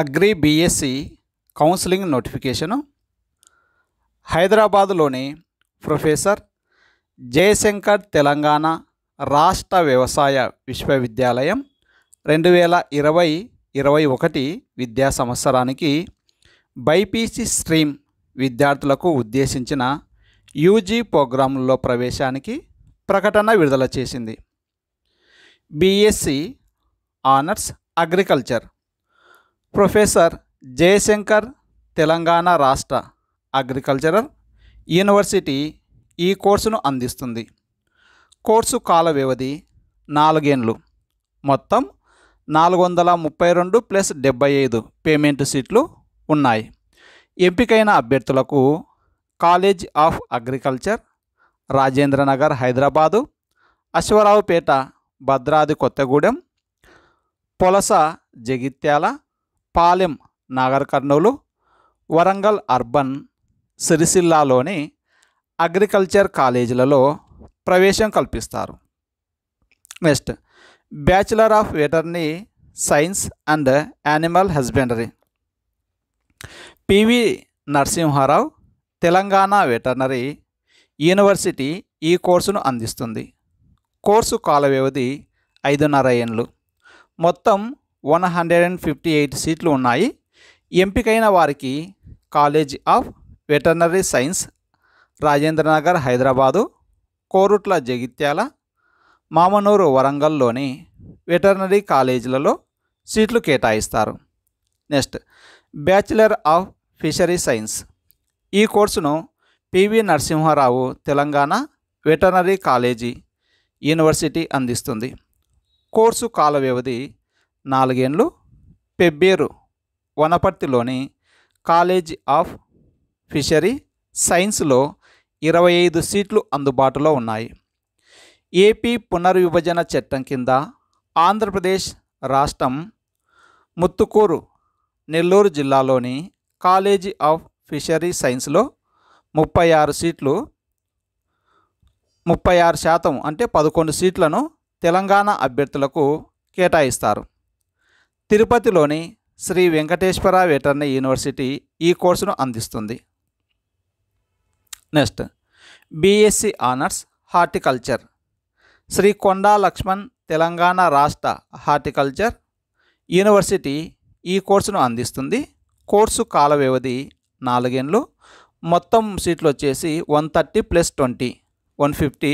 agri BSc counselling notification హైదరాబాదులోని professor Jayashankar Telangana రాష్ట్ర వ్యవసాయ విశ్వవిద్యాలయం రెండు వేల ఇరవై ఇరవై ఒకటి విద్యా సంవత్సరానికి బైపీసీ స్ట్రీమ్ విద్యార్థులకు ఉద్దేశించిన యూజీ ప్రోగ్రాంలో ప్రవేశానికి ప్రకటన విడుదల చేసింది BSc honours agriculture professor Jayashankar Telangana రాష్ట్ర అగ్రికల్చరల్ యూనివర్సిటీ ఈ కోర్సును అందిస్తుంది కోర్సు కాల వ్యవధి నాలుగేండ్లు మొత్తం నాలుగు వందల ముప్పై రెండు ప్లస్ డెబ్బై ఐదు పేమెంట్ సీట్లు ఉన్నాయి ఎంపికైన అభ్యర్థులకు college of agriculture Rajendranagar Hyderabad Aswaraopeta Bhadradri Kothagudem Polasa Jagtial Palem Nagarkurnool Warangal urban సిరిసిల్లాలోని అగ్రికల్చర్ కాలేజీలలో ప్రవేశం కల్పిస్తారు next bachelor of veterinary science and animal husbandry PV Narasimha Rao Telangana veterinary university ఈ కోర్సును అందిస్తుంది కోర్సు కాల వ్యవధి ఐదున్నర ఏండ్లు మొత్తం one hundred and fifty eight సీట్లు ఉన్నాయి ఎంపికైన వారికి college of veterinary science Rajendranagar Hyderabad Korutla Jagtial Mamnoor వరంగల్లోని వెటర్నరీ కాలేజీలలో సీట్లు కేటాయిస్తారు next bachelor of fishery science ఈ కోర్సును PV Narasimha Rao Telangana veterinary college university అందిస్తుంది కోర్సు కాల వ్యవధి నాలుగేండ్లు పెబ్బేరు వనపర్తిలోని కాలేజ్ ఆఫ్ ఫిషరీ సైన్స్లో ఇరవై ఐదు సీట్లు అందుబాటులో ఉన్నాయి ఏపీ పునర్విభజన చట్టం కింద ఆంధ్రప్రదేశ్ రాష్ట్రం ముత్తుకూరు నెల్లూరు జిల్లాలోని కాలేజీ ఆఫ్ ఫిషరీ సైన్స్లో ముప్పై ఆరు సీట్లు ముప్పై ఆరు శాతం అంటే పదకొండు సీట్లను తెలంగాణ అభ్యర్థులకు కేటాయిస్తారు తిరుపతిలోని శ్రీ వెంకటేశ్వర వెటర్నరీ యూనివర్సిటీ ఈ కోర్సును అందిస్తుంది next BSc honours horticulture Sri Konda Laxman Telangana రాష్ట్ర హార్టికల్చర్ యూనివర్సిటీ ఈ కోర్సును అందిస్తుంది కోర్సు కాల వ్యవధి నాలుగేండ్లు మొత్తం సీట్లు వచ్చేసి one thirty plus twenty one fifty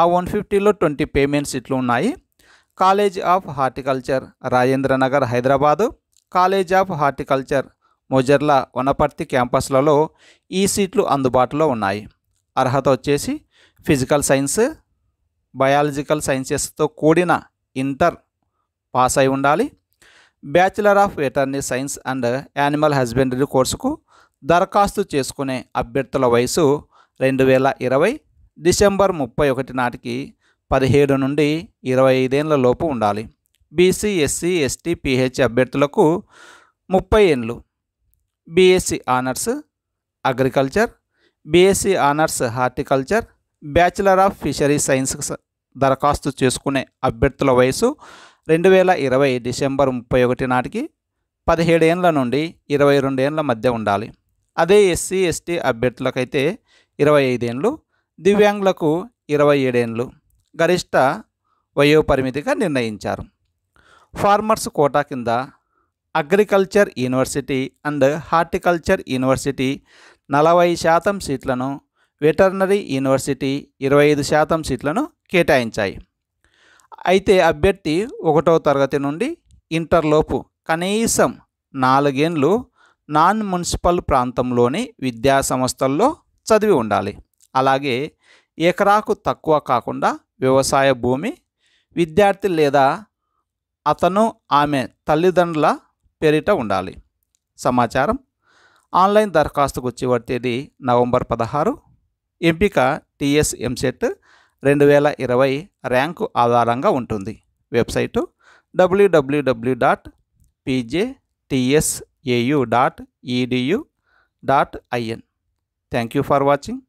ఆ వన్ ఫిఫ్టీలో ట్వంటీ పేమెంట్ సీట్లు ఉన్నాయి college of horticulture Rajendranagar Hyderabad college of horticulture Mojerla Wanaparthy క్యాంపస్లలో ఈ సీట్లు అందుబాటులో ఉన్నాయి అర్హత వచ్చేసి ఫిజికల్ సైన్స్ బయాలజికల్ సైన్సెస్తో కూడిన ఇంటర్ పాస్ అయి ఉండాలి bachelor of veterinary science and animal husbandry కోర్సుకు దరఖాస్తు చేసుకునే అభ్యర్థుల వయసు రెండు వేల ఇరవై డిసెంబర్ ముప్పై ఒకటి నాటికి పదిహేడు నుండి ఇరవై ఐదేళ్ల లోపు ఉండాలి బీసీ ఎస్సీ ఎస్టీ పిహెచ్ అభ్యర్థులకు ముప్పై ఏండ్లు BSc honours agriculture BSc honours horticulture bachelor of fishery science దరఖాస్తు చేసుకునే అభ్యర్థుల వయసు రెండు వేల ఇరవై డిసెంబర్ ముప్పై ఒకటి నాటికి పదిహేడేండ్ల నుండి ఇరవై రెండేండ్ల మధ్య ఉండాలి అదే ఎస్సీ ఎస్టీ అభ్యర్థులకైతే ఇరవై ఐదేండ్లు దివ్యాంగులకు ఇరవై ఏడేండ్లు గరిష్ట వయోపరిమితిగా నిర్ణయించారు ఫార్మర్స్ కోటా కింద agriculture university and horticulture university నలభై శాతం సీట్లను వెటర్నరీ యూనివర్సిటీ ఇరవై ఐదు శాతం సీట్లను కేటాయించాయి అయితే అభ్యర్థి ఒకటో తరగతి నుండి ఇంటర్లోపు కనీసం నాలుగేండ్లు నాన్ మున్సిపల్ ప్రాంతంలోని విద్యాసంస్థల్లో చదివి ఉండాలి అలాగే ఎకరాకు తక్కువ కాకుండా వ్యవసాయ భూమి విద్యార్థి లేదా అతను ఆమె తల్లిదండ్రుల పేరిట ఉండాలి సమాచారం ఆన్లైన్ దరఖాస్తుకు చివరి తేదీ నవంబర్ పదహారు ఎంపిక టీఎస్ ఎంసెట్ రెండు వేల ఇరవై ర్యాంకు ఆధారంగా ఉంటుంది వెబ్సైటు డబ్ల్యూడబ్ల్యూడబ్ల్యూ dot PJ TSAU dot EDU dot IN thank you for watching